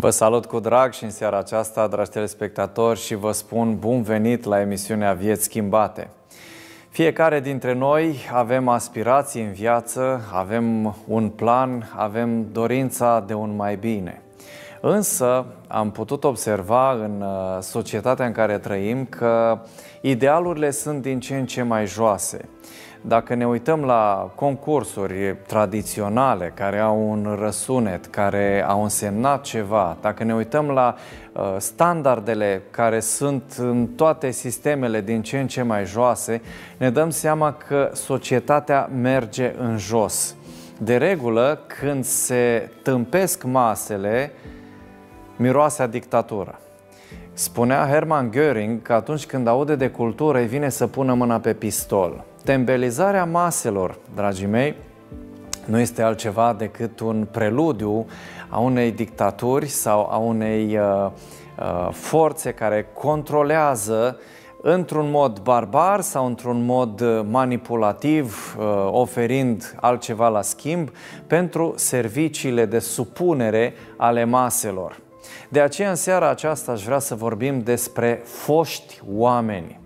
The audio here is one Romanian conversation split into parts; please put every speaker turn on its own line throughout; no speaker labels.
Vă salut cu drag și în seara aceasta, dragi telespectatori, și vă spun bun venit la emisiunea Vieți Schimbate. Fiecare dintre noi avem aspirații în viață, avem un plan, avem dorința de un mai bine. Însă am putut observa în uh, societatea în care trăim că idealurile sunt din ce în ce mai joase – dacă ne uităm la concursuri tradiționale care au un răsunet, care au însemnat ceva, dacă ne uităm la uh, standardele care sunt în toate sistemele din ce în ce mai joase, ne dăm seama că societatea merge în jos. De regulă, când se tâmpesc masele, miroase a dictatură. Spunea Hermann Göring că atunci când aude de cultură, îi vine să pună mâna pe pistol. Tembelizarea maselor, dragii mei, nu este altceva decât un preludiu a unei dictaturi sau a unei uh, uh, forțe care controlează într-un mod barbar sau într-un mod uh, manipulativ, uh, oferind altceva la schimb pentru serviciile de supunere ale maselor. De aceea, în seara aceasta, aș vrea să vorbim despre foști oameni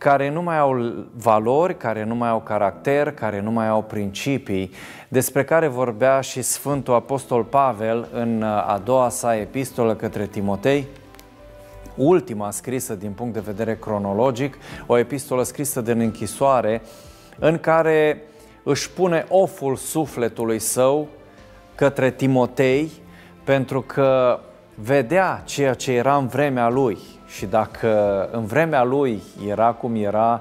care nu mai au valori, care nu mai au caracter, care nu mai au principii, despre care vorbea și Sfântul Apostol Pavel în uh, a doua sa epistolă către Timotei, ultima scrisă din punct de vedere cronologic, o epistolă scrisă din închisoare, în care își pune oful sufletului său către Timotei, pentru că vedea ceea ce era în vremea lui, și dacă în vremea lui era cum era,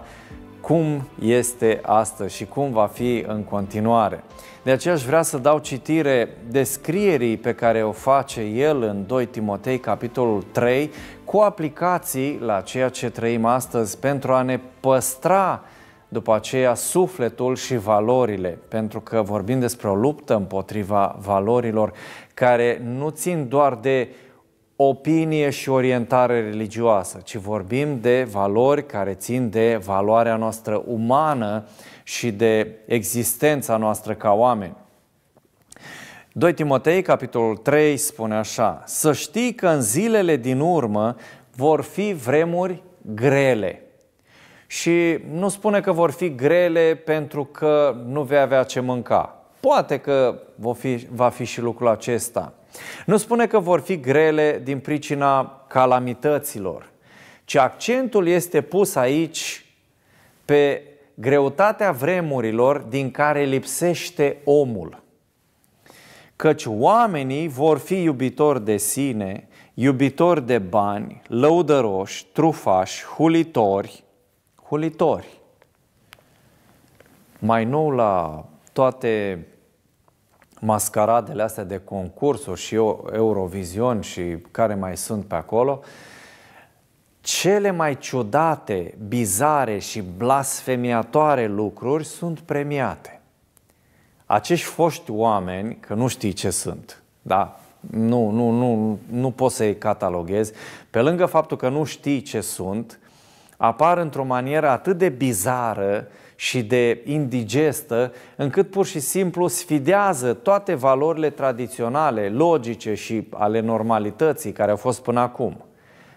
cum este astăzi și cum va fi în continuare. De aceea aș vrea să dau citire descrierii pe care o face el în 2 Timotei, capitolul 3, cu aplicații la ceea ce trăim astăzi pentru a ne păstra după aceea sufletul și valorile, pentru că vorbim despre o luptă împotriva valorilor care nu țin doar de uh, opinie și orientare religioasă, ci vorbim de valori care țin de valoarea noastră umană și de existența noastră ca oameni. 2 Timotei, capitolul 3, spune așa Să știi că în zilele din urmă vor fi vremuri grele. Și nu spune că vor fi grele pentru că nu vei avea ce mânca. Poate că va fi, va fi și lucrul acesta – nu spune că vor fi grele din pricina calamităților, ci accentul este pus aici pe greutatea vremurilor din care lipsește omul. Căci oamenii vor fi iubitori de sine, iubitori de bani, lăudăroși, trufași, hulitori, hulitori. Mai nou la toate mascaradele astea de concursuri și Eurovision și care mai sunt pe acolo, cele mai ciudate, bizare și blasfemiatoare lucruri sunt premiate. Acești foști oameni, că nu știi ce sunt, da? Nu, nu, nu, nu poți să-i cataloghezi. Pe lângă faptul că nu știi ce sunt, apar într-o manieră atât de bizară și de indigestă, încât pur și simplu sfidează toate valorile tradiționale, logice și ale normalității care au fost până acum.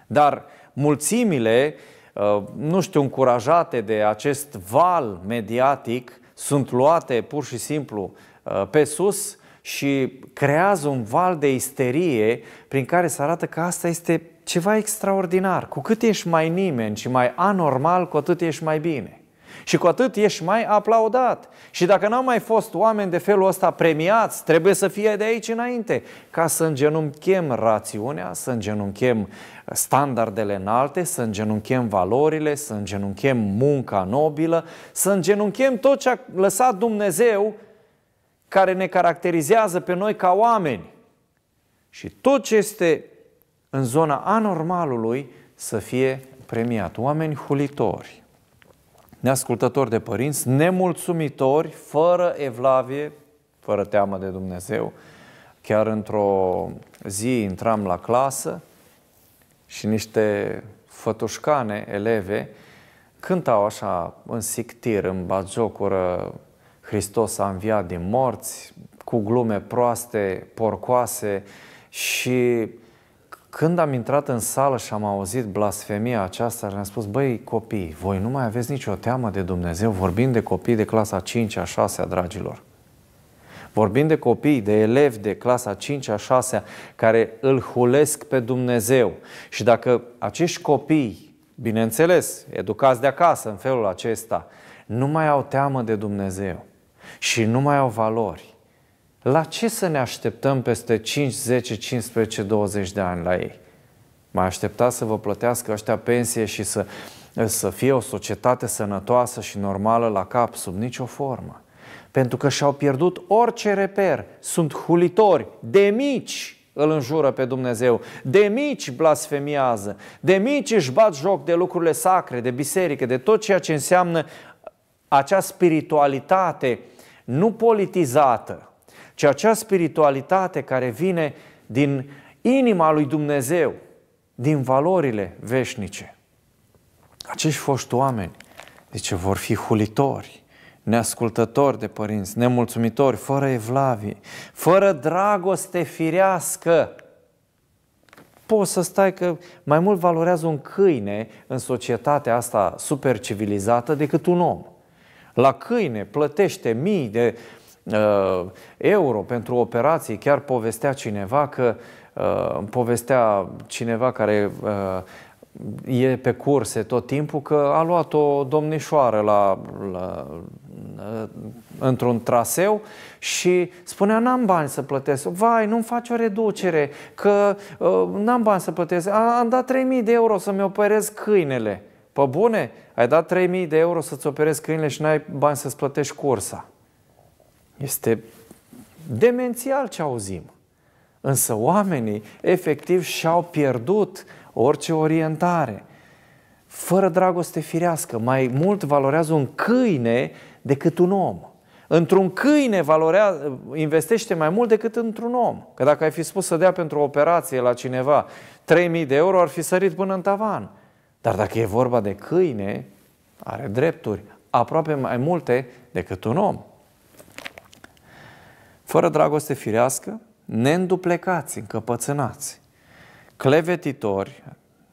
Dar mulțimile, uh, nu știu, încurajate de acest val mediatic, sunt luate pur și simplu uh, pe sus și creează un val de isterie prin care se arată că asta este ceva extraordinar. Cu cât ești mai nimeni și mai anormal, cu atât ești mai bine. Și cu atât ești mai aplaudat. Și dacă n-au mai fost oameni de felul ăsta premiați, trebuie să fie de aici înainte, ca să îngenunchem rațiunea, să îngenunchem standardele înalte, să îngenunchem valorile, să îngenunchem munca nobilă, să îngenunchem tot ce a lăsat Dumnezeu care ne caracterizează pe noi ca oameni. Și tot ce este în zona anormalului să fie premiat. Oameni hulitori, neascultători de părinți, nemulțumitori, fără evlavie, fără teamă de Dumnezeu. Chiar într-o zi intram la clasă și niște fătușcane, eleve, cântau așa în sictir, în bagiocură, Hristos a înviat din morți, cu glume proaste, porcoase și când am intrat în sală și am auzit blasfemia aceasta, le-am spus, băi copii, voi nu mai aveți nicio teamă de Dumnezeu, vorbind de copii de clasa 5 a 6 a dragilor. Vorbim de copii, de elevi de clasa 5 a 6 care îl hulesc pe Dumnezeu. Și dacă acești copii, bineînțeles, educați de acasă în felul acesta, nu mai au teamă de Dumnezeu și nu mai au valori, la ce să ne așteptăm peste 5, 10, 15, 20 de ani la ei? Mai așteptați să vă plătească ăștia pensie și să, să fie o societate sănătoasă și normală la cap, sub nicio formă. Pentru că și-au pierdut orice reper. Sunt hulitori, de mici îl înjură pe Dumnezeu, de mici blasfemiază, de mici își bat joc de lucrurile sacre, de biserică, de tot ceea ce înseamnă acea spiritualitate nu politizată, ci acea spiritualitate care vine din inima lui Dumnezeu, din valorile veșnice. Acești foști oameni, zice, vor fi hulitori, neascultători de părinți, nemulțumitori, fără evlavie, fără dragoste firească. Poți să stai că mai mult valorează un câine în societatea asta super civilizată decât un om. La câine plătește mii de Uh, euro pentru operații. Chiar povestea cineva că uh, povestea cineva care uh, e pe curse tot timpul că a luat o domnișoară la, la, la într-un traseu și spunea n-am bani să plătesc. Vai, nu-mi faci o reducere, că uh, n-am bani să plătesc. A, am dat 3000 de euro să-mi operez câinele. Pe bune, ai dat 3000 de euro să-ți operezi câinele și n-ai bani să-ți plătești cursa. Este demențial ce auzim. Însă oamenii efectiv și-au pierdut orice orientare. Fără dragoste firească, mai mult valorează un câine decât un om. Într-un câine valorează, investește mai mult decât într-un om. Că dacă ai fi spus să dea pentru o operație la cineva 3.000 de euro, ar fi sărit până în tavan. Dar dacă e vorba de câine, are drepturi aproape mai multe decât un om fără dragoste firească, neînduplecați, încăpățânați, clevetitori,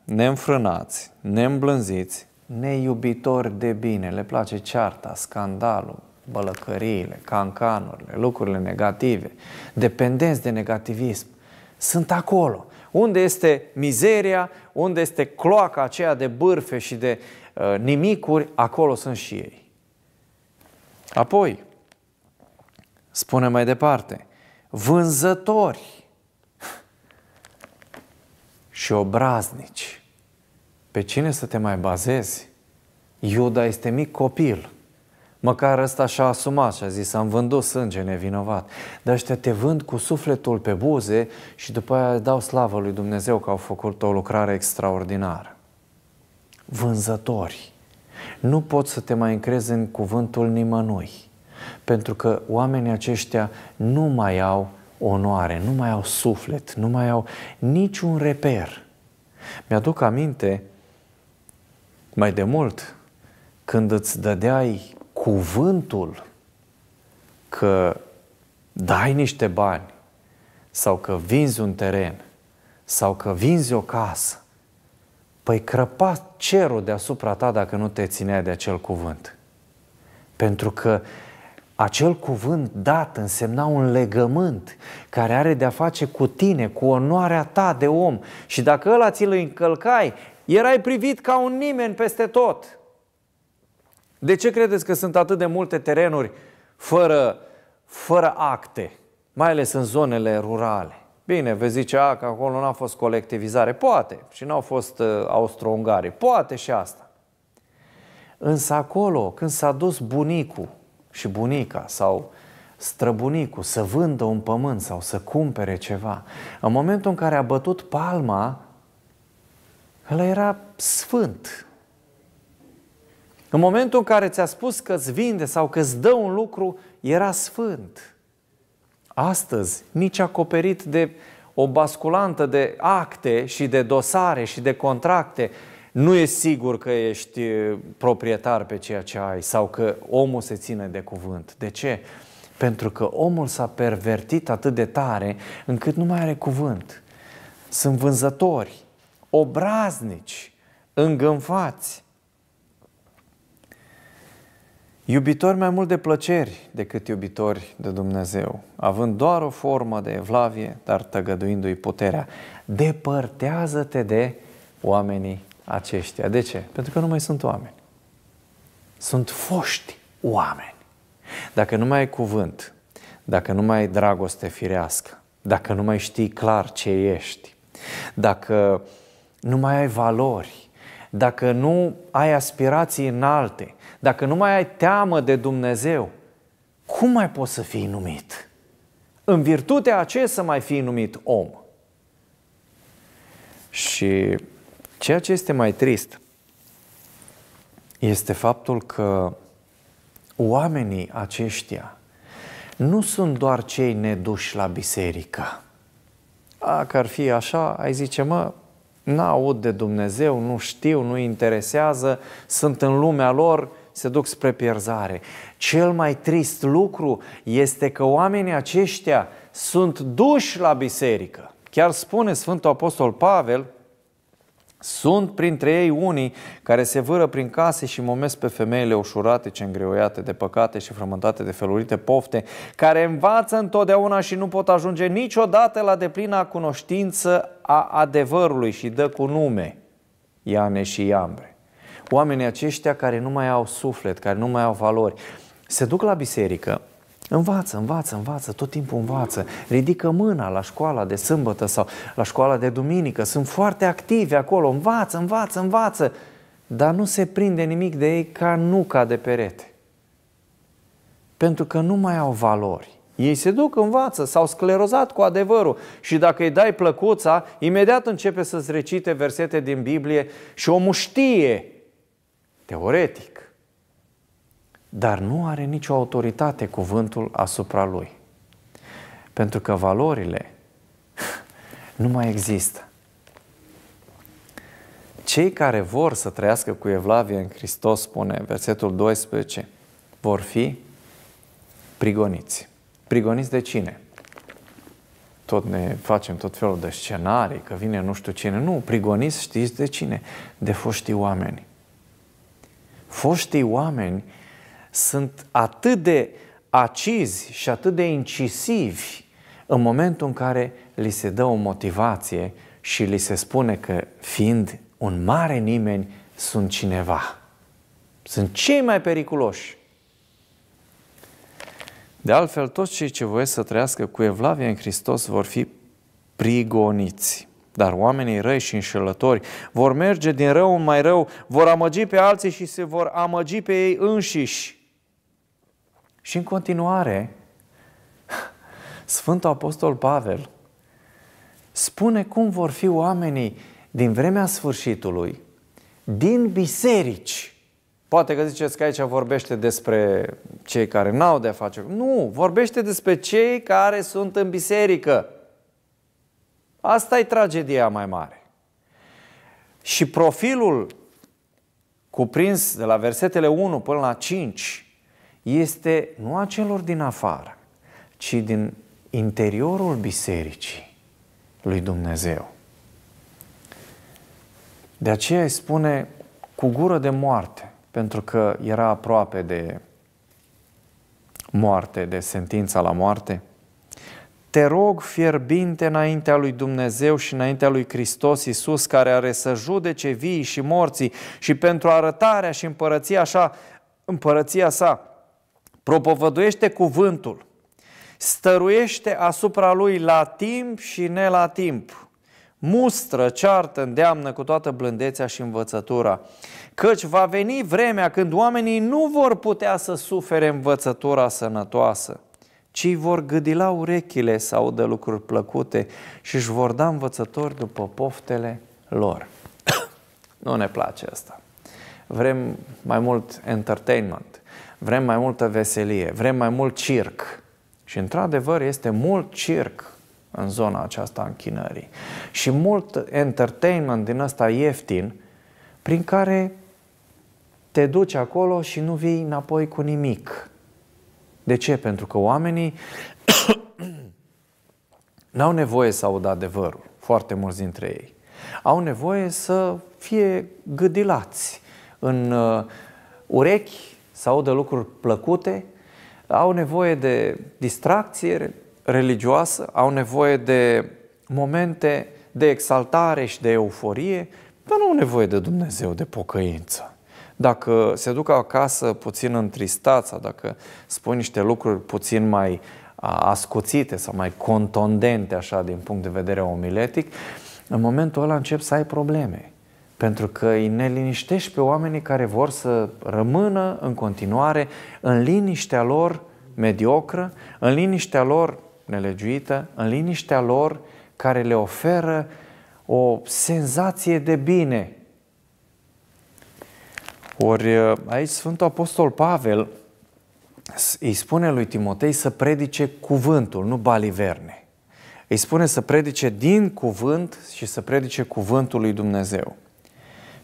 neînfrânați, neîmblânziți, neiubitori de bine, le place cearta, scandalul, bălăcăriile, cancanurile, lucrurile negative, dependenți de negativism, sunt acolo. Unde este mizeria, unde este cloaca aceea de bârfe și de uh, nimicuri, acolo sunt și ei. Apoi, Spune mai departe, vânzători și obraznici. Pe cine să te mai bazezi? Iuda este mic copil. Măcar ăsta și-a asumat și a zis, am vândut sânge nevinovat. Dar ăștia te vând cu sufletul pe buze și după aia dau slavă lui Dumnezeu că au făcut o lucrare extraordinară. Vânzători. Nu poți să te mai încrezi în cuvântul nimănui. Pentru că oamenii aceștia nu mai au onoare, nu mai au suflet, nu mai au niciun reper. Mi-aduc aminte mai de mult când îți dădeai cuvântul că dai niște bani sau că vinzi un teren sau că vinzi o casă, păi crăpa cerul deasupra ta dacă nu te țineai de acel cuvânt. Pentru că acel cuvânt dat însemna un legământ care are de-a face cu tine, cu onoarea ta de om. Și dacă ăla ți-l încălcai, erai privit ca un nimeni peste tot. De ce credeți că sunt atât de multe terenuri fără, fără acte, mai ales în zonele rurale? Bine, vezi zice, a, că acolo n-a fost colectivizare. Poate. Și n-au fost uh, austro ungare Poate și asta. Însă acolo, când s-a dus bunicul și bunica sau străbunicul să vândă un pământ sau să cumpere ceva. În momentul în care a bătut palma, el era sfânt. În momentul în care ți-a spus că îți vinde sau că îți dă un lucru, era sfânt. Astăzi, nici acoperit de o basculantă de acte și de dosare și de contracte nu e sigur că ești proprietar pe ceea ce ai sau că omul se ține de cuvânt. De ce? Pentru că omul s-a pervertit atât de tare încât nu mai are cuvânt. Sunt vânzători, obraznici, îngânfați, iubitori mai mult de plăceri decât iubitori de Dumnezeu, având doar o formă de evlavie, dar tăgăduindu-i puterea. Depărtează-te de oamenii aceștia. De ce? Pentru că nu mai sunt oameni. Sunt foști oameni. Dacă nu mai ai cuvânt, dacă nu mai ai dragoste firească, dacă nu mai știi clar ce ești, dacă nu mai ai valori, dacă nu ai aspirații înalte, dacă nu mai ai teamă de Dumnezeu, cum mai poți să fii numit? În virtutea aceea să mai fii numit om. Și Ceea ce este mai trist este faptul că oamenii aceștia nu sunt doar cei neduși la biserică. A, că ar fi așa, ai zice, mă, n-aud de Dumnezeu, nu știu, nu interesează, sunt în lumea lor, se duc spre pierzare. Cel mai trist lucru este că oamenii aceștia sunt duși la biserică. Chiar spune Sfântul Apostol Pavel sunt printre ei unii care se vâră prin case și momesc pe femeile ușurate ce îngreuiate de păcate și frământate de felurite pofte, care învață întotdeauna și nu pot ajunge niciodată la deplina cunoștință a adevărului și dă cu nume Iane și Iambre. Oamenii aceștia care nu mai au suflet, care nu mai au valori, se duc la biserică, Învață, învață, învață, tot timpul învață. Ridică mâna la școala de sâmbătă sau la școala de duminică. Sunt foarte active acolo. Învață, învață, învață. Dar nu se prinde nimic de ei ca nuca de perete. Pentru că nu mai au valori. Ei se duc, învață, s-au sclerozat cu adevărul și dacă îi dai plăcuța, imediat începe să-ți recite versete din Biblie și o muștie, teoretic dar nu are nicio autoritate cuvântul asupra lui. Pentru că valorile nu mai există. Cei care vor să trăiască cu Evlavie în Hristos, spune versetul 12, vor fi prigoniți. Prigoniți de cine? Tot ne facem tot felul de scenarii, că vine nu știu cine. Nu, prigoniți știți de cine? De foștii oameni. Foștii oameni sunt atât de acizi și atât de incisivi în momentul în care li se dă o motivație și li se spune că fiind un mare nimeni, sunt cineva. Sunt cei mai periculoși. De altfel, toți cei ce voiesc să trăiască cu Evlavia în Hristos vor fi prigoniți. Dar oamenii răi și înșelători vor merge din rău în mai rău, vor amăgi pe alții și se vor amăgi pe ei înșiși. Și în continuare, Sfântul Apostol Pavel spune cum vor fi oamenii din vremea sfârșitului, din biserici. Poate că ziceți că aici vorbește despre cei care n-au de-a face. Nu, vorbește despre cei care sunt în biserică. Asta e tragedia mai mare. Și profilul cuprins de la versetele 1 până la 5 este nu a celor din afară, ci din interiorul bisericii lui Dumnezeu. De aceea îi spune cu gură de moarte, pentru că era aproape de moarte, de sentința la moarte. Te rog fierbinte înaintea lui Dumnezeu și înaintea lui Hristos Iisus, care are să judece vii și morții și pentru arătarea și împărăția, așa, împărăția sa, propovăduiește cuvântul, stăruiește asupra lui la timp și ne la timp, mustră, ceartă, îndeamnă cu toată blândețea și învățătura. Căci va veni vremea când oamenii nu vor putea să sufere învățătura sănătoasă, ci vor gâdila urechile să audă lucruri plăcute și își vor da învățători după poftele lor. nu ne place asta. Vrem mai mult entertainment vrem mai multă veselie, vrem mai mult circ. Și într-adevăr este mult circ în zona aceasta închinării și mult entertainment din ăsta ieftin prin care te duci acolo și nu vii înapoi cu nimic. De ce? Pentru că oamenii n-au nevoie să audă adevărul, foarte mulți dintre ei. Au nevoie să fie gâdilați în uh, urechi sau de lucruri plăcute, au nevoie de distracție religioasă, au nevoie de momente de exaltare și de euforie, dar nu au nevoie de Dumnezeu, de pocăință. Dacă se duc acasă puțin întristați, dacă spun niște lucruri puțin mai ascuțite sau mai contondente, așa, din punct de vedere omiletic, în momentul ăla încep să ai probleme pentru că îi neliniștești pe oamenii care vor să rămână în continuare în liniștea lor mediocră, în liniștea lor nelegiuită, în liniștea lor care le oferă o senzație de bine. Ori uh, aici Sfântul Apostol Pavel îi spune lui Timotei să predice cuvântul, nu baliverne. Îi spune să predice din cuvânt și să predice cuvântul lui Dumnezeu.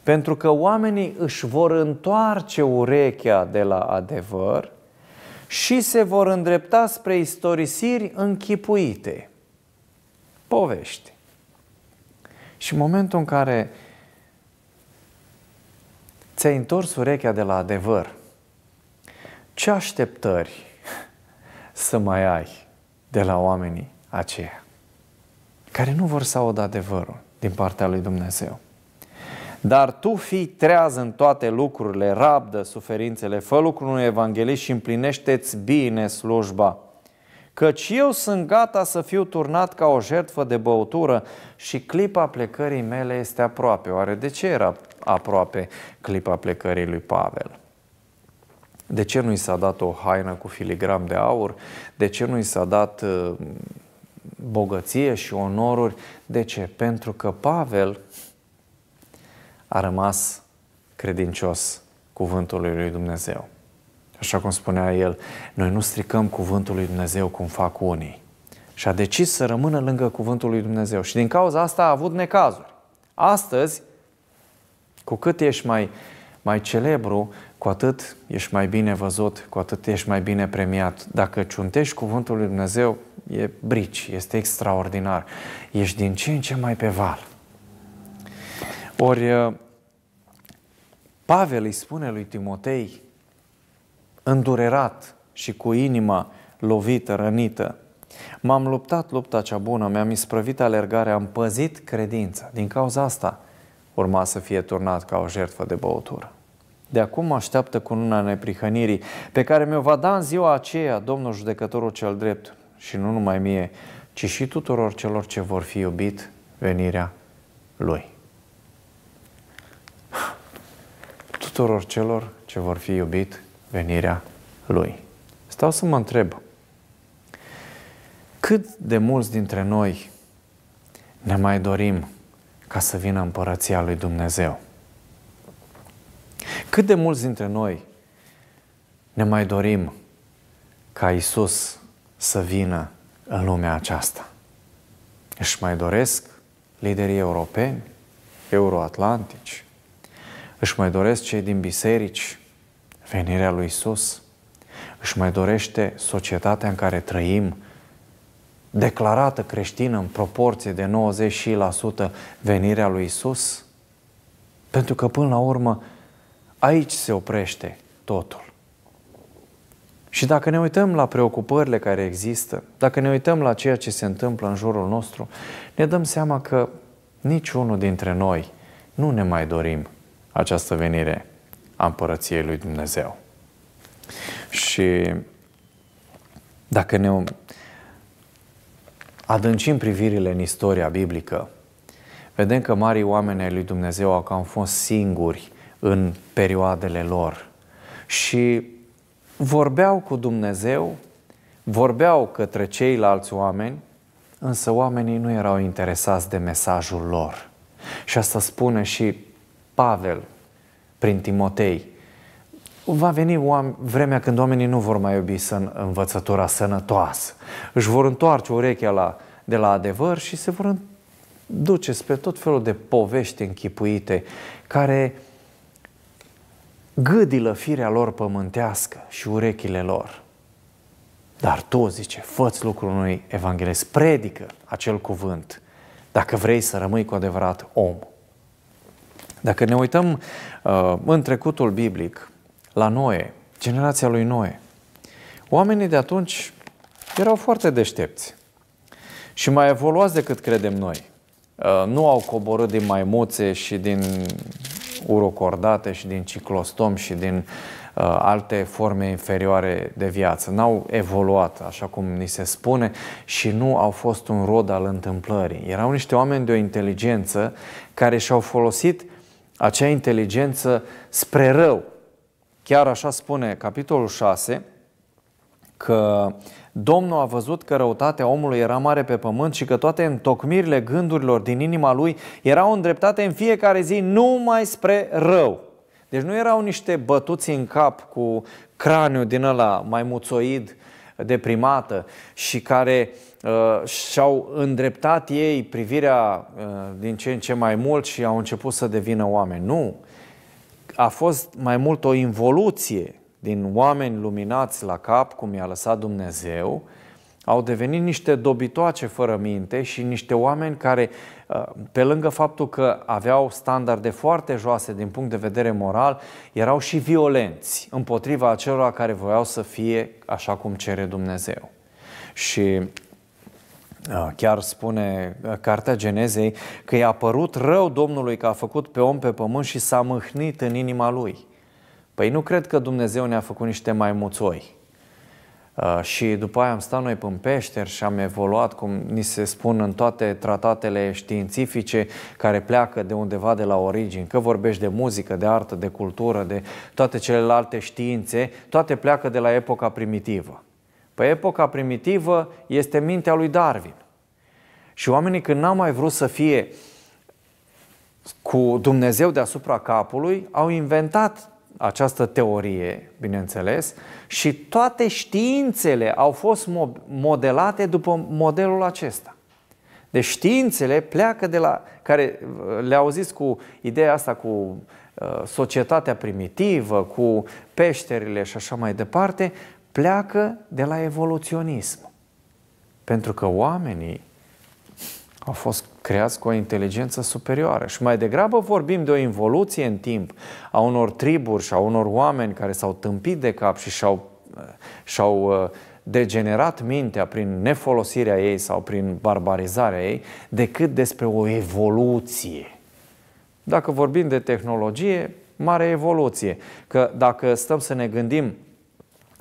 Pentru că oamenii își vor întoarce urechea de la adevăr și se vor îndrepta spre istorisiri închipuite, povești. Și în momentul în care ți-ai întors urechea de la adevăr, ce așteptări să mai ai de la oamenii aceia care nu vor să audă adevărul din partea lui Dumnezeu? Dar tu fii treaz în toate lucrurile, rabdă suferințele, fă lucrul unui evanghelist și împlinește-ți bine slujba. Căci eu sunt gata să fiu turnat ca o jertfă de băutură și clipa plecării mele este aproape. Oare de ce era aproape clipa plecării lui Pavel? De ce nu i s-a dat o haină cu filigram de aur? De ce nu i s-a dat uh, bogăție și onoruri? De ce? Pentru că Pavel a rămas credincios cuvântului lui Dumnezeu. Așa cum spunea el, noi nu stricăm cuvântul lui Dumnezeu cum fac unii. Și a decis să rămână lângă cuvântul lui Dumnezeu. Și din cauza asta a avut necazuri. Astăzi, cu cât ești mai, mai celebru, cu atât ești mai bine văzut, cu atât ești mai bine premiat. Dacă ciuntești cuvântul lui Dumnezeu, e brici, este extraordinar. Ești din ce în ce mai pe val. Ori Pavel îi spune lui Timotei, îndurerat și cu inima lovită, rănită, M-am luptat lupta cea bună, mi-am isprăvit alergarea, am păzit credința. Din cauza asta urma să fie turnat ca o jertfă de băutură. De acum așteaptă una neprihănirii, pe care mi-o va da în ziua aceea Domnul Judecătorul cel Drept, și nu numai mie, ci și tuturor celor ce vor fi iubit venirea Lui. tuturor celor ce vor fi iubit venirea Lui. Stau să mă întreb, cât de mulți dintre noi ne mai dorim ca să vină împărăția lui Dumnezeu? Cât de mulți dintre noi ne mai dorim ca Isus să vină în lumea aceasta? Își mai doresc liderii europeni, euroatlantici, își mai doresc cei din biserici venirea lui Isus. Își mai dorește societatea în care trăim, declarată creștină în proporție de 90% venirea lui Isus? Pentru că până la urmă aici se oprește totul. Și dacă ne uităm la preocupările care există, dacă ne uităm la ceea ce se întâmplă în jurul nostru, ne dăm seama că niciunul dintre noi nu ne mai dorim această venire a împărăției lui Dumnezeu. Și dacă ne adâncim privirile în istoria biblică, vedem că marii oameni ai lui Dumnezeu au cam fost singuri în perioadele lor și vorbeau cu Dumnezeu, vorbeau către ceilalți oameni, însă oamenii nu erau interesați de mesajul lor. Și asta spune și Pavel, prin Timotei. Va veni vremea când oamenii nu vor mai iubi să învățătura sănătoasă. Își vor întoarce urechea la, de la adevăr și se vor duce spre tot felul de povești închipuite care gâdilă firea lor pământească și urechile lor. Dar tu, zice, fă-ți lucrul unui evanghelist, predică acel cuvânt dacă vrei să rămâi cu adevărat om. Dacă ne uităm uh, în trecutul biblic, la Noe, generația lui Noe, oamenii de atunci erau foarte deștepți și mai evoluați decât credem noi. Uh, nu au coborât din maimuțe și din urocordate și din ciclostom și din uh, alte forme inferioare de viață. N-au evoluat, așa cum ni se spune, și nu au fost un rod al întâmplării. Erau niște oameni de o inteligență care și-au folosit acea inteligență spre rău. Chiar așa spune capitolul 6, că Domnul a văzut că răutatea omului era mare pe pământ și că toate întocmirile gândurilor din inima lui erau îndreptate în fiecare zi numai spre rău. Deci nu erau niște bătuți în cap cu craniu din ăla mai muțoid, deprimată și care Uh, și-au îndreptat ei privirea uh, din ce în ce mai mult și au început să devină oameni. Nu. A fost mai mult o involuție din oameni luminați la cap, cum i-a lăsat Dumnezeu, au devenit niște dobitoace fără minte și niște oameni care, uh, pe lângă faptul că aveau standarde foarte joase din punct de vedere moral, erau și violenți împotriva acelora care voiau să fie așa cum cere Dumnezeu. Și Chiar spune Cartea Genezei că i-a părut rău Domnului că a făcut pe om pe pământ și s-a mâhnit în inima lui. Păi nu cred că Dumnezeu ne-a făcut niște maimuțoi. Uh, și după aia am stat noi pe peșteri și am evoluat, cum ni se spun în toate tratatele științifice care pleacă de undeva de la origini, că vorbești de muzică, de artă, de cultură, de toate celelalte științe, toate pleacă de la epoca primitivă pe epoca primitivă este mintea lui Darwin. Și oamenii când n-au mai vrut să fie cu Dumnezeu deasupra capului, au inventat această teorie, bineînțeles, și toate științele au fost modelate după modelul acesta. Deci științele pleacă de la, care uh, le auziți cu ideea asta cu uh, societatea primitivă, cu peșterile și așa mai departe, pleacă de la evoluționism. Pentru că oamenii au fost creați cu o inteligență superioară și mai degrabă vorbim de o involuție în timp a unor triburi și a unor oameni care s-au tâmpit de cap și și-au, și-au uh, degenerat mintea prin nefolosirea ei sau prin barbarizarea ei, decât despre o evoluție. Dacă vorbim de tehnologie, mare evoluție. Că dacă stăm să ne gândim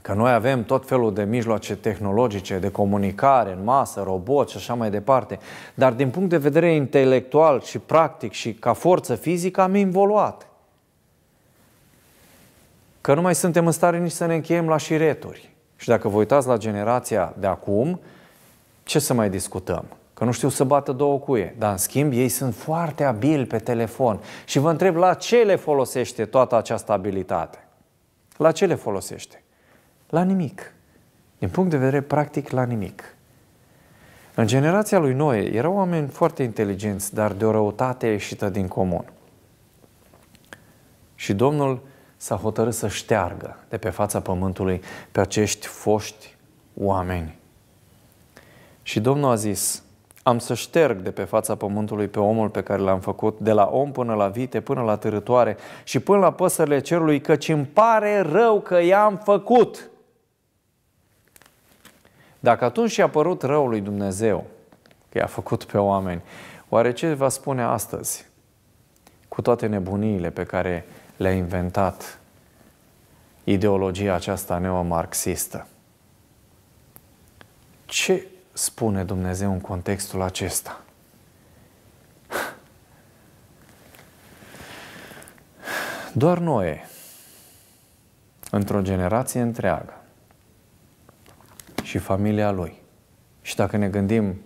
Că noi avem tot felul de mijloace tehnologice, de comunicare în masă, robot și așa mai departe. Dar din punct de vedere intelectual și practic și ca forță fizică am involuat. Că nu mai suntem în stare nici să ne încheiem la șireturi. Și dacă vă uitați la generația de acum, ce să mai discutăm? Că nu știu să bată două cuie. Dar, în schimb, ei sunt foarte abili pe telefon. Și vă întreb la ce le folosește toată această abilitate. La ce le folosește? La nimic. Din punct de vedere practic, la nimic. În generația lui Noe erau oameni foarte inteligenți, dar de o răutate ieșită din comun. Și Domnul s-a hotărât să șteargă de pe fața pământului pe acești foști oameni. Și Domnul a zis, am să șterg de pe fața pământului pe omul pe care l-am făcut, de la om până la vite, până la târătoare și până la păsările cerului, căci îmi pare rău că i-am făcut. Dacă atunci i-a părut răul lui Dumnezeu, că i-a făcut pe oameni, oare ce va spune astăzi? Cu toate nebuniile pe care le-a inventat ideologia aceasta neomarxistă. Ce spune Dumnezeu în contextul acesta? Doar Noe, într-o generație întreagă, și familia lui. Și dacă ne gândim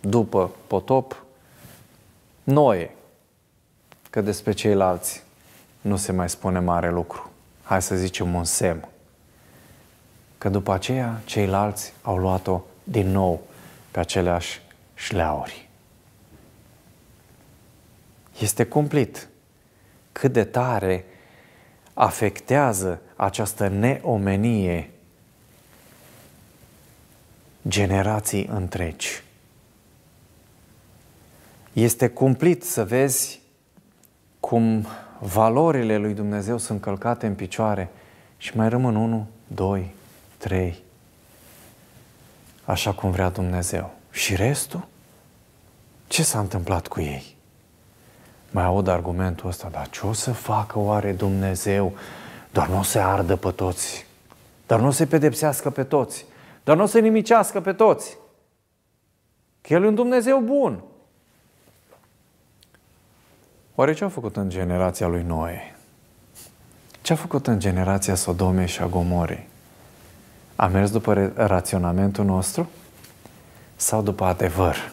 după potop, noi, că despre ceilalți nu se mai spune mare lucru. Hai să zicem un semn. Că după aceea ceilalți au luat-o din nou pe aceleași șleauri. Este cumplit cât de tare afectează această neomenie generații întregi. Este cumplit să vezi cum valorile lui Dumnezeu sunt călcate în picioare și mai rămân unul, doi, trei, așa cum vrea Dumnezeu. Și restul? Ce s-a întâmplat cu ei? Mai aud argumentul ăsta, dar ce o să facă oare Dumnezeu? Doar nu o să ardă pe toți, dar nu o să pedepsească pe toți. Dar nu o să nimicească pe toți. Că El e un Dumnezeu bun. Oare ce a făcut în generația lui Noe? Ce a făcut în generația Sodomei și a Gomorei? A mers după raționamentul nostru? Sau după adevăr?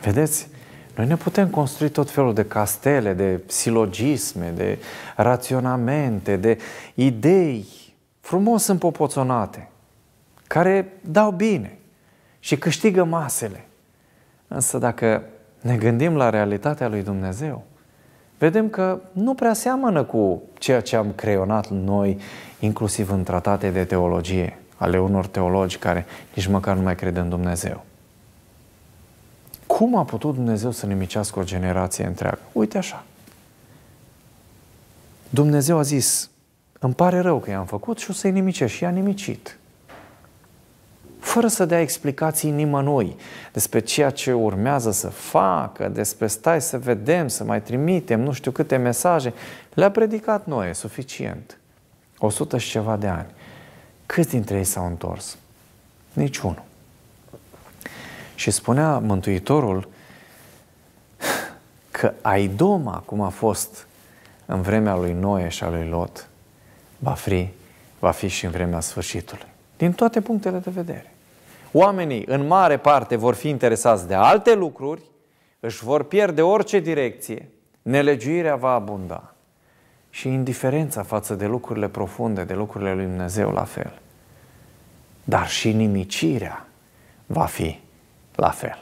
Vedeți? Noi ne putem construi tot felul de castele, de silogisme, de raționamente, de idei frumos împopoțonate, care dau bine și câștigă masele. Însă dacă ne gândim la realitatea lui Dumnezeu, vedem că nu prea seamănă cu ceea ce am creionat noi, inclusiv în tratate de teologie, ale unor teologi care nici măcar nu mai cred în Dumnezeu. Cum a putut Dumnezeu să nimicească o generație întreagă? Uite așa. Dumnezeu a zis, îmi pare rău că i-am făcut și o să-i nimice și i-a nimicit. Fără să dea explicații nimănui despre ceea ce urmează să facă, despre stai să vedem, să mai trimitem, nu știu câte mesaje, le-a predicat noi, suficient. O sută și ceva de ani. Câți dintre ei s-au întors? Niciunul. Și spunea Mântuitorul că Aidoma, cum a fost în vremea lui Noe și a lui Lot, va fi, va fi și în vremea sfârșitului. Din toate punctele de vedere. Oamenii, în mare parte, vor fi interesați de alte lucruri, își vor pierde orice direcție, nelegiuirea va abunda și indiferența față de lucrurile profunde, de lucrurile lui Dumnezeu la fel. Dar și nimicirea va fi la fel.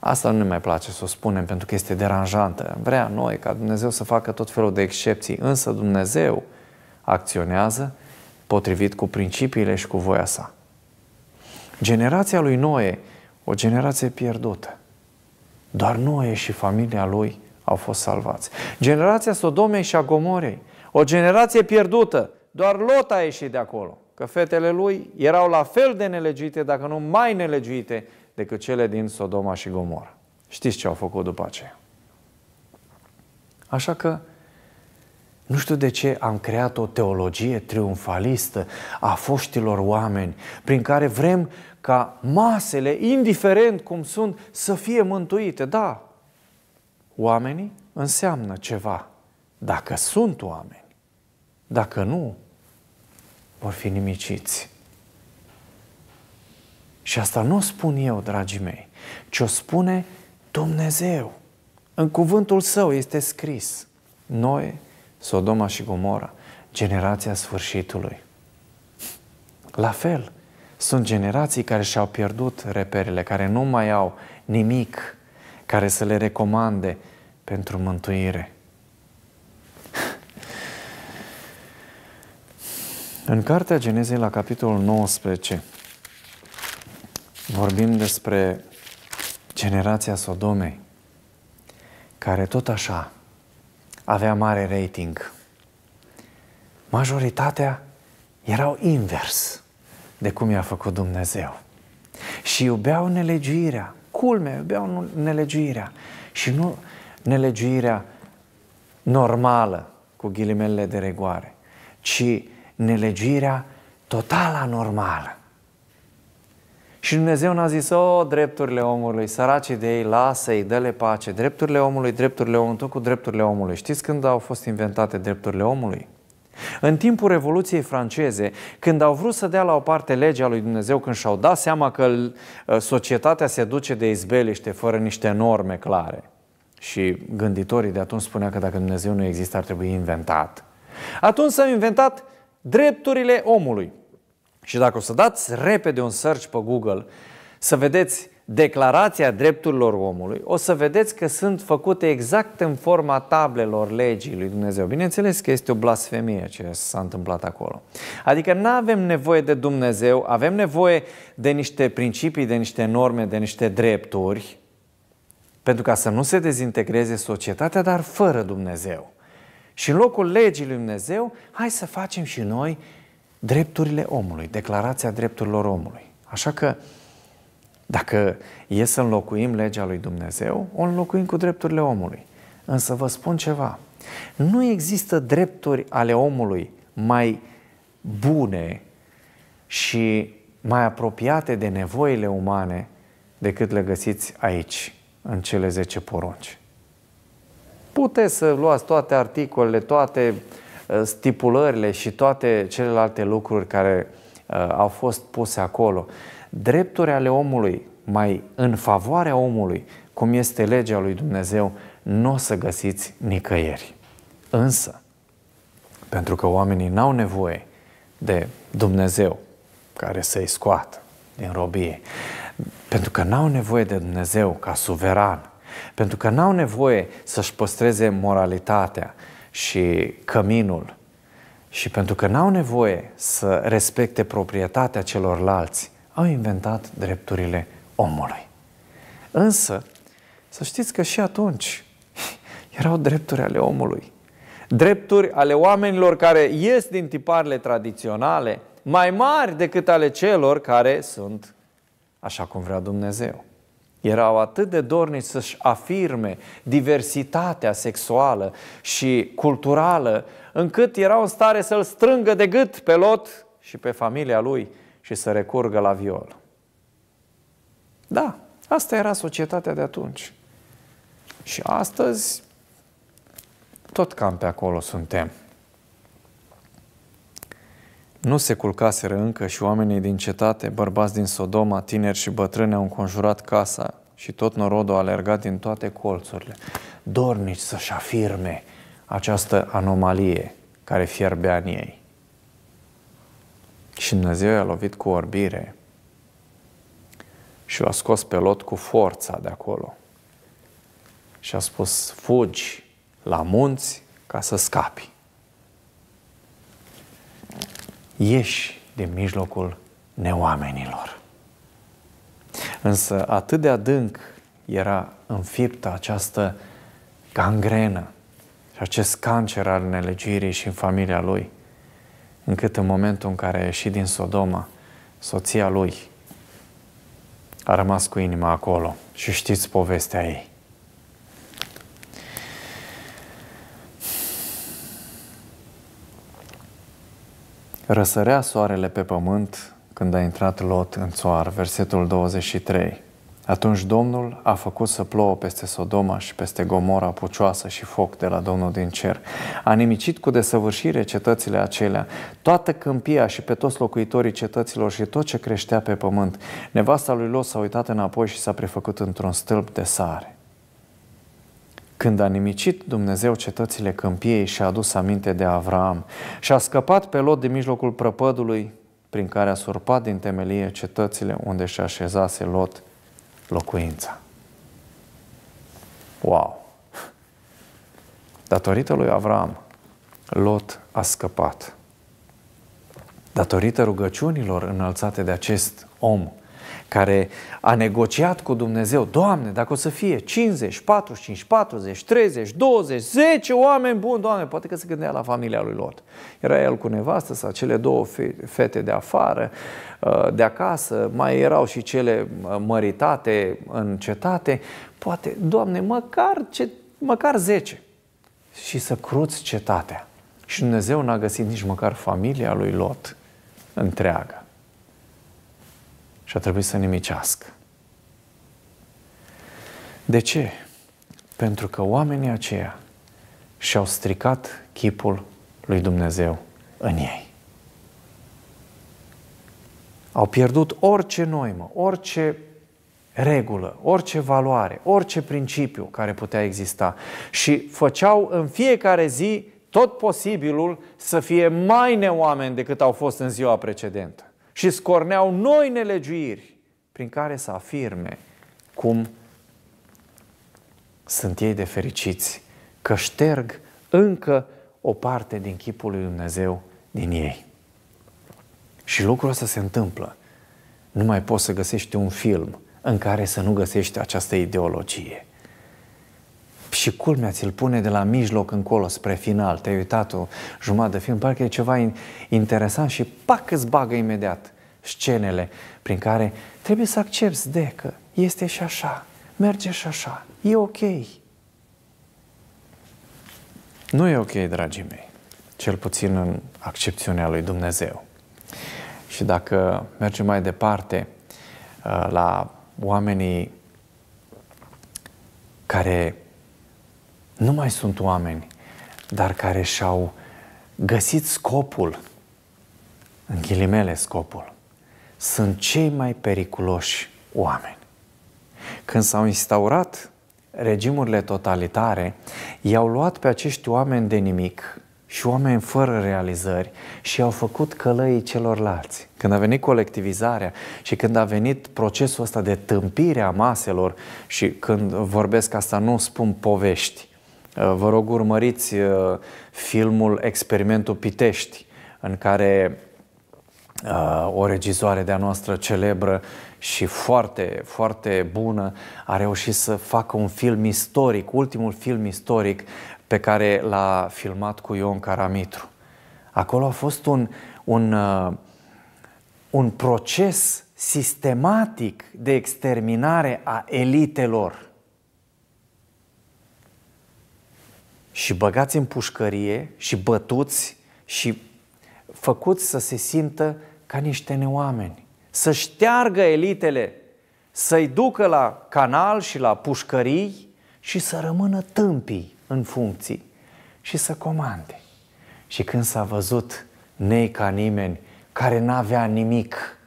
Asta nu ne mai place să o spunem pentru că este deranjantă. Vrea noi ca Dumnezeu să facă tot felul de excepții, însă Dumnezeu acționează potrivit cu principiile și cu voia sa. Generația lui Noe, o generație pierdută. Doar Noe și familia lui au fost salvați. Generația Sodomei și a Gomorei, o generație pierdută, doar Lot a ieșit de acolo, că fetele lui erau la fel de nelegiuite, dacă nu mai nelegiuite, decât cele din Sodoma și Gomor. Știți ce au făcut după aceea. Așa că nu știu de ce am creat o teologie triumfalistă a foștilor oameni, prin care vrem ca masele, indiferent cum sunt, să fie mântuite. Da, oamenii înseamnă ceva. Dacă sunt oameni, dacă nu, vor fi nimiciți. Și asta nu o spun eu, dragii mei, ci o spune Dumnezeu. În cuvântul său este scris. Noi Sodoma și Gomora, generația sfârșitului. La fel, sunt generații care și-au pierdut reperele, care nu mai au nimic care să le recomande pentru mântuire. În Cartea Genezei, la capitolul 19, vorbim despre generația Sodomei, care tot așa avea mare rating. Majoritatea erau invers de cum i-a făcut Dumnezeu. Și iubeau nelegiuirea, culmea, iubeau nelegiuirea. Și nu nelegiuirea normală, cu ghilimele de regoare, ci nelegiuirea total anormală. Și Dumnezeu n-a zis, o, drepturile omului, săracii de ei, lasă-i, dă-le pace. Drepturile omului, drepturile omului, tot cu drepturile omului. Știți când au fost inventate drepturile omului? În timpul Revoluției franceze, când au vrut să dea la o parte legea lui Dumnezeu, când și-au dat seama că uh, societatea se duce de izbeliște fără niște norme clare, și gânditorii de atunci spunea că dacă Dumnezeu nu există, ar trebui inventat. Atunci s-au inventat drepturile omului. Și dacă o să dați repede un search pe Google, să vedeți declarația drepturilor omului, o să vedeți că sunt făcute exact în forma tablelor legii lui Dumnezeu. Bineînțeles că este o blasfemie ce s-a întâmplat acolo. Adică nu avem nevoie de Dumnezeu, avem nevoie de niște principii, de niște norme, de niște drepturi, pentru ca să nu se dezintegreze societatea, dar fără Dumnezeu. Și în locul legii lui Dumnezeu, hai să facem și noi drepturile omului, Declarația Drepturilor Omului. Așa că dacă e să înlocuim legea lui Dumnezeu, o înlocuim cu drepturile omului. Însă vă spun ceva. Nu există drepturi ale omului mai bune și mai apropiate de nevoile umane decât le găsiți aici, în cele 10 porunci. Puteți să luați toate articolele, toate uh, Uh, stipulările și toate celelalte lucruri care uh, au fost puse acolo. drepturile ale omului, mai în favoarea omului, cum este legea lui Dumnezeu, nu o să găsiți nicăieri. Însă, pentru că oamenii n-au nevoie de Dumnezeu care să-i scoată din robie, pentru că n-au nevoie de Dumnezeu ca suveran, pentru că n-au nevoie să-și păstreze moralitatea, și căminul și pentru că n-au nevoie să respecte proprietatea celorlalți, au inventat drepturile omului. Însă, să știți că și atunci erau drepturi ale omului. Drepturi ale oamenilor care ies din tiparele tradiționale, mai mari decât ale celor care sunt așa cum vrea Dumnezeu. Erau atât de dornici să-și afirme diversitatea sexuală și culturală, încât erau în stare să-l strângă de gât pe Lot și pe familia lui și să recurgă la viol. Da, asta era societatea de atunci. Și astăzi, tot cam pe acolo suntem. Nu se culcaseră încă și oamenii din cetate, bărbați din Sodoma, tineri și bătrâni au înconjurat casa și tot norodul a alergat din toate colțurile, dornici să-și afirme această anomalie care fierbea în ei. Și Dumnezeu i-a lovit cu orbire și l a scos pe Lot cu forța de acolo. Și a spus, fugi la munți ca să scapi ieși din mijlocul neoamenilor. Însă atât de adânc era înfiptă această gangrenă și acest cancer al nelegirii și în familia lui, încât în momentul în care a ieșit din Sodoma, soția lui a rămas cu inima acolo și știți povestea ei. Răsărea soarele pe pământ când a intrat Lot în țoar, versetul 23. Atunci Domnul a făcut să plouă peste Sodoma și peste Gomora pucioasă și foc de la Domnul din cer. A nimicit cu desăvârșire cetățile acelea, toată câmpia și pe toți locuitorii cetăților și tot ce creștea pe pământ. Nevasta lui Lot s-a uitat înapoi și s-a prefăcut într-un stâlp de sare. Când a nimicit Dumnezeu cetățile câmpiei și a adus aminte de Avram, și a scăpat pe lot din mijlocul prăpădului prin care a surpat din temelie cetățile unde și așezase lot locuința. Wow! Datorită lui Avram, Lot a scăpat. Datorită rugăciunilor înălțate de acest om care a negociat cu Dumnezeu, Doamne, dacă o să fie 50, 45, 40, 30, 20, 10 oameni buni, Doamne, poate că se gândea la familia lui Lot. Era el cu nevastă sau cele două fete de afară, uh, de acasă, mai erau și cele uh, măritate în cetate, poate, Doamne, măcar, ce, măcar 10 și să cruți cetatea. Și Dumnezeu n-a găsit nici măcar familia lui Lot întreagă și a trebuit să nimicească. De ce? Pentru că oamenii aceia și-au stricat chipul lui Dumnezeu în ei. Au pierdut orice noimă, orice regulă, orice valoare, orice principiu care putea exista și făceau în fiecare zi tot posibilul să fie mai neoameni decât au fost în ziua precedentă și scorneau noi nelegiuiri prin care să afirme cum sunt ei de fericiți, că șterg încă o parte din chipul lui Dumnezeu din ei. Și lucrul ăsta se întâmplă. Nu mai poți să găsești un film în care să nu găsești această ideologie și culmea ți-l pune de la mijloc încolo spre final, te-ai uitat o jumătate de film, parcă e ceva interesant și pac îți bagă imediat scenele prin care trebuie să accepti de că este și așa, merge și așa, e ok. Nu e ok, dragii mei, cel puțin în accepțiunea lui Dumnezeu. Și dacă mergem mai departe uh, la oamenii care nu mai sunt oameni, dar care și-au găsit scopul, în ghilimele scopul, sunt cei mai periculoși oameni. Când s-au instaurat regimurile totalitare, i-au luat pe acești oameni de nimic și oameni fără realizări și au făcut călăii celorlalți. Când a venit colectivizarea și când a venit procesul ăsta de tâmpire a maselor și când vorbesc asta nu spun povești, Uh, vă rog urmăriți uh, filmul Experimentul Pitești, în care uh, o regizoare de-a noastră celebră și foarte, foarte bună a reușit să facă un film istoric, ultimul film istoric pe care l-a filmat cu Ion Caramitru. Acolo a fost un, un, un proces sistematic de exterminare a elitelor și băgați în pușcărie și bătuți și făcuți să se simtă ca niște neoameni. Să șteargă elitele, să-i ducă la canal și la pușcării și să rămână tâmpii în funcții și să comande. Și când s-a văzut nei ca nimeni care n-avea nimic,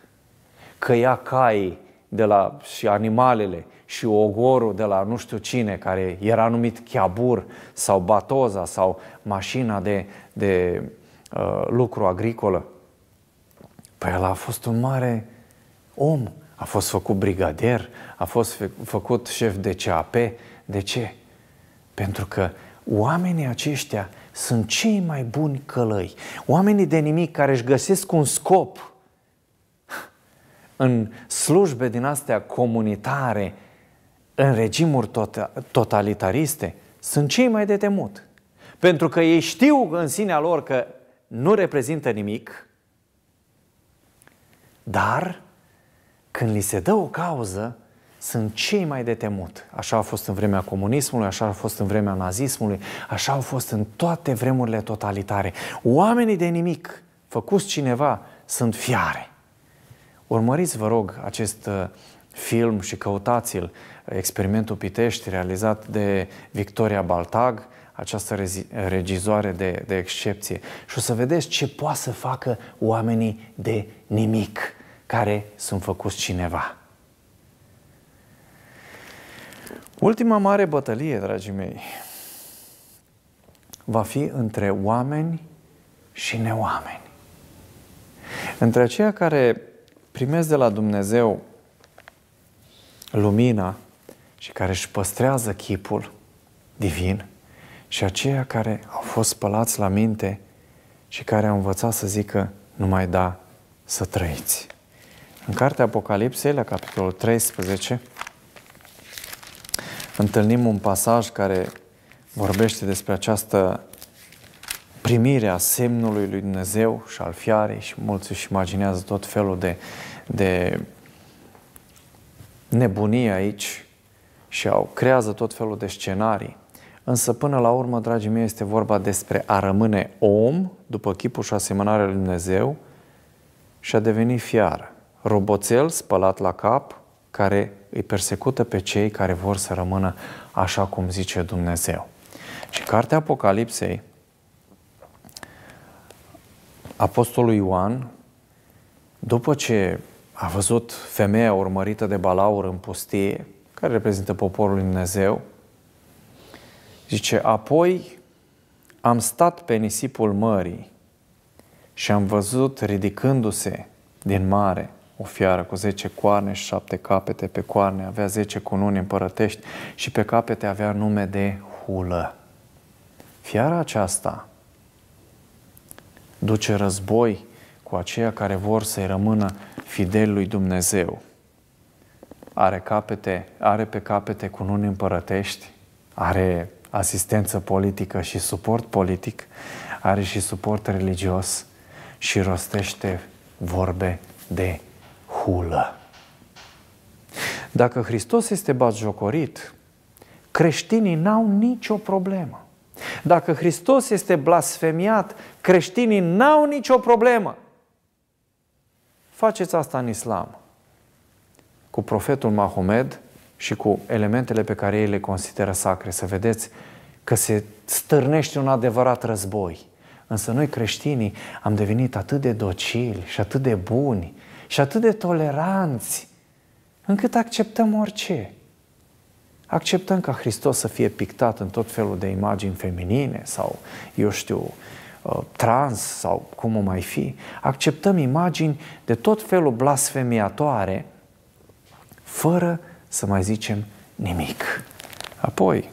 că ia caii de la și animalele și ogorul de la nu știu cine, care era numit chiabur sau batoza sau mașina de, de uh, lucru agricolă. Păi el a fost un mare om, a fost făcut brigadier, a fost făcut șef de CAP. De ce? Pentru că oamenii aceștia sunt cei mai buni călăi. Oamenii de nimic care își găsesc un scop – în slujbe din astea comunitare, în regimuri totalitariste, sunt cei mai de temut. Pentru că ei știu în sinea lor că nu reprezintă nimic, dar când li se dă o cauză, sunt cei mai de temut. Așa a fost în vremea comunismului, așa a fost în vremea nazismului, așa au fost în toate vremurile totalitare. Oamenii de nimic, făcuți cineva, sunt fiare. Urmăriți, vă rog, acest uh, film și căutați-l, Experimentul Pitești, realizat de Victoria Baltag, această regizoare de, de excepție. Și o să vedeți ce poate să facă oamenii de nimic, care sunt făcuți cineva. Ultima mare bătălie, dragii mei, va fi între oameni și neoameni. Între aceia care primesc de la Dumnezeu lumina și care își păstrează chipul divin și aceia care au fost spălați la minte și care au învățat să zică numai da să trăiți. În cartea Apocalipsei, la capitolul 13, întâlnim un pasaj care vorbește despre această primirea semnului lui Dumnezeu și al fiarei și mulți își imaginează tot felul de, de nebunie aici și au, creează tot felul de scenarii. Însă până la urmă, dragii mei, este vorba despre a rămâne om după chipul și asemănarea lui Dumnezeu și a deveni fiară. Roboțel spălat la cap care îi persecută pe cei care vor să rămână așa cum zice Dumnezeu. Și cartea Apocalipsei Apostolul Ioan, după ce a văzut femeia urmărită de balaur în pustie, care reprezintă poporul lui Dumnezeu, zice, apoi am stat pe nisipul mării și am văzut ridicându-se din mare o fiară cu zece coarne și șapte capete. Pe coarne avea zece cununi împărătești și pe capete avea nume de hulă. Fiara aceasta duce război cu aceia care vor să-i rămână fideli lui Dumnezeu. Are, capete, are pe capete cununi împărătești, are asistență politică și suport politic, are și suport religios și rostește vorbe de hulă. Dacă Hristos este batjocorit, creștinii n-au nicio problemă. Dacă Hristos este blasfemiat, creștinii n-au nicio problemă. Faceți asta în islam. Cu profetul Mahomed și cu elementele pe care ei le consideră sacre, să vedeți că se stârnește un adevărat război. Însă noi creștinii am devenit atât de docili și atât de buni și atât de toleranți încât acceptăm orice acceptăm ca Hristos să fie pictat în tot felul de imagini feminine sau, eu știu, uh, trans sau cum o mai fi, acceptăm imagini de tot felul blasfemiatoare fără să mai zicem nimic. Apoi,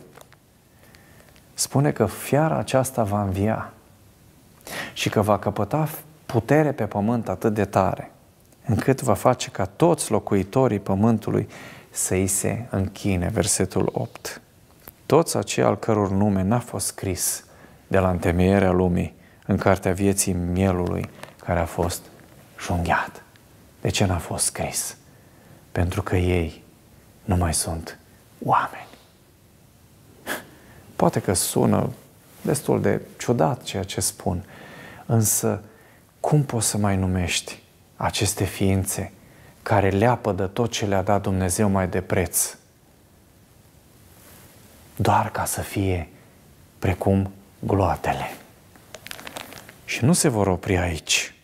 spune că fiara aceasta va învia și că va căpăta putere pe pământ atât de tare, încât va face ca toți locuitorii pământului să îi se închine, versetul 8. Toți acei al căror nume n-a fost scris de la întemeierea lumii în cartea vieții mielului care a fost junghiat. De ce n-a fost scris? Pentru că ei nu mai sunt oameni. Poate că sună destul de ciudat ceea ce spun, însă cum poți să mai numești aceste ființe care leapă de tot ce le-a dat Dumnezeu mai de preț, doar ca să fie precum gloatele. Și nu se vor opri aici.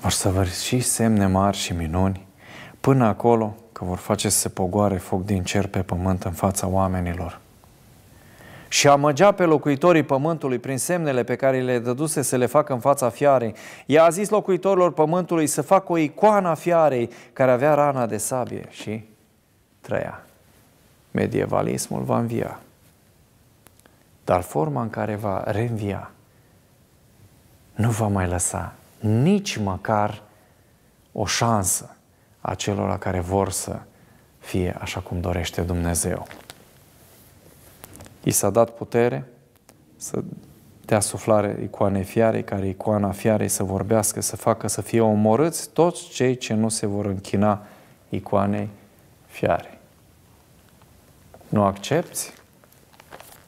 Vor să și semne mari și minuni până acolo că vor face să se pogoare foc din cer pe pământ în fața oamenilor și amăgea pe locuitorii pământului prin semnele pe care le dăduse să le facă în fața fiarei. Ea a zis locuitorilor pământului să facă o icoană a fiarei care avea rana de sabie și trăia. Medievalismul va învia, dar forma în care va reînvia nu va mai lăsa nici măcar o șansă acelora care vor să fie așa cum dorește Dumnezeu. I s-a dat putere să dea suflare icoanei fiarei, care icoana fiarei să vorbească, să facă, să fie omorâți toți cei ce nu se vor închina icoanei fiare. Nu accepti?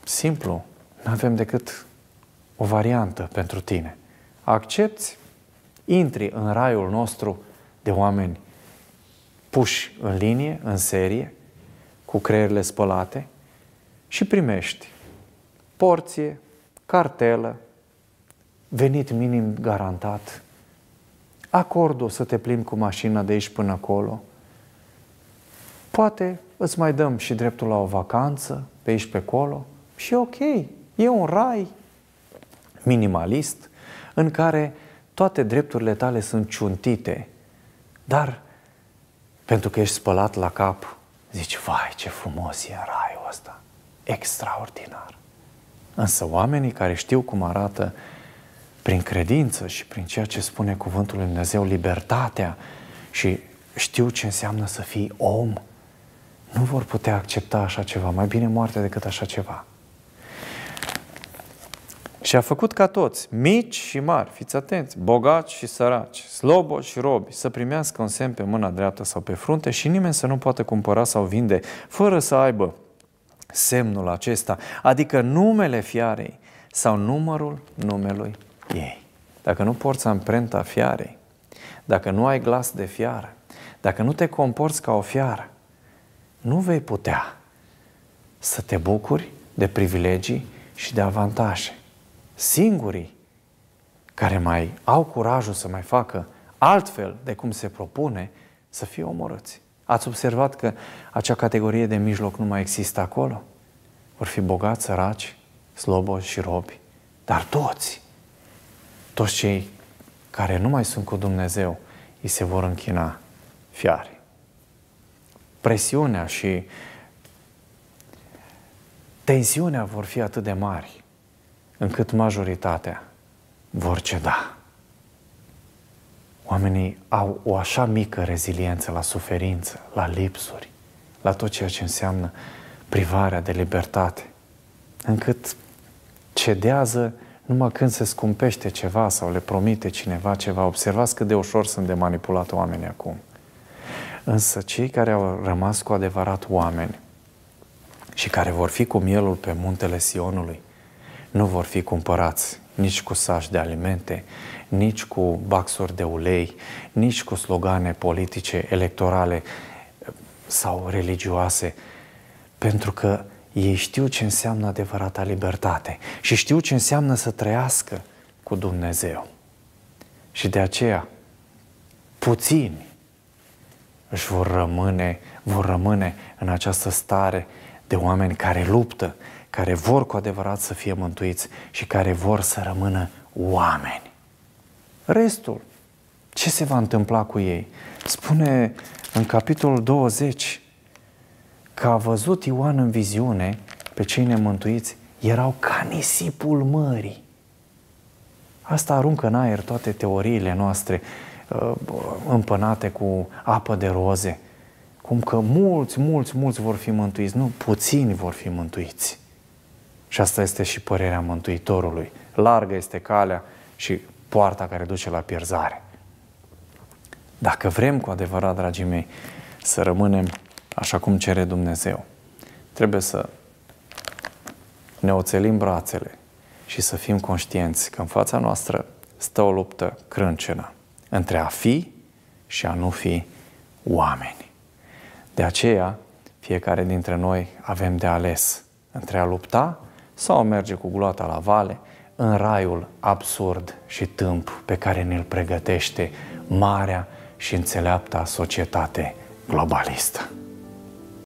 Simplu. Nu avem decât o variantă pentru tine. Accepti? Intri în raiul nostru de oameni puși în linie, în serie, cu creierile spălate, și primești porție, cartelă, venit minim garantat, acordul să te plimbi cu mașina de aici până acolo, poate îți mai dăm și dreptul la o vacanță pe aici pe acolo și ok, e un rai minimalist în care toate drepturile tale sunt ciuntite, dar pentru că ești spălat la cap, zici, vai, ce frumos e raiul ăsta extraordinar. Însă oamenii care știu cum arată prin credință și prin ceea ce spune Cuvântul Lui Dumnezeu libertatea și știu ce înseamnă să fii om, nu vor putea accepta așa ceva, mai bine moarte decât așa ceva. Și a făcut ca toți, mici și mari, fiți atenți, bogați și săraci, sloboși și robi, să primească un semn pe mâna dreaptă sau pe frunte și nimeni să nu poată cumpăra sau vinde, fără să aibă semnul acesta, adică numele fiarei sau numărul numelui ei. Dacă nu porți amprenta fiarei, dacă nu ai glas de fiară, dacă nu te comporți ca o fiară, nu vei putea să te bucuri de privilegii și de avantaje. Singurii care mai au curajul să mai facă altfel de cum se propune, să fie omorâți. Ați observat că acea categorie de mijloc nu mai există acolo? Vor fi bogați, săraci, sloboși și robi. Dar toți, toți cei care nu mai sunt cu Dumnezeu, îi se vor închina fiare. Presiunea și tensiunea vor fi atât de mari încât majoritatea vor ceda. Oamenii au o așa mică reziliență la suferință, la lipsuri, la tot ceea ce înseamnă privarea de libertate, încât cedează numai când se scumpește ceva sau le promite cineva ceva. Observați cât de ușor sunt de manipulat oamenii acum. Însă cei care au rămas cu adevărat oameni și care vor fi cu mielul pe muntele Sionului, nu vor fi cumpărați nici cu saș de alimente, nici cu baxuri de ulei, nici cu slogane politice, electorale sau religioase, pentru că ei știu ce înseamnă adevărata libertate și știu ce înseamnă să trăiască cu Dumnezeu. Și de aceea, puțini își vor rămâne, vor rămâne în această stare de oameni care luptă, care vor cu adevărat să fie mântuiți și care vor să rămână oameni. Restul, ce se va întâmpla cu ei? Spune în capitolul 20 că a văzut Ioan în viziune pe cei nemântuiți, erau ca nisipul mării. Asta aruncă în aer toate teoriile noastre uh, împănate cu apă de roze. Cum că mulți, mulți, mulți vor fi mântuiți. Nu, puțini vor fi mântuiți. Și asta este și părerea Mântuitorului. Largă este calea și poarta care duce la pierzare. Dacă vrem cu adevărat, dragii mei, să rămânem așa cum cere Dumnezeu, trebuie să ne oțelim brațele și să fim conștienți că în fața noastră stă o luptă crâncenă între a fi și a nu fi oameni. De aceea, fiecare dintre noi avem de ales între a lupta sau a merge cu gloata la vale în raiul absurd și tâmp pe care ne-l pregătește marea și înțeleapta societate globalistă.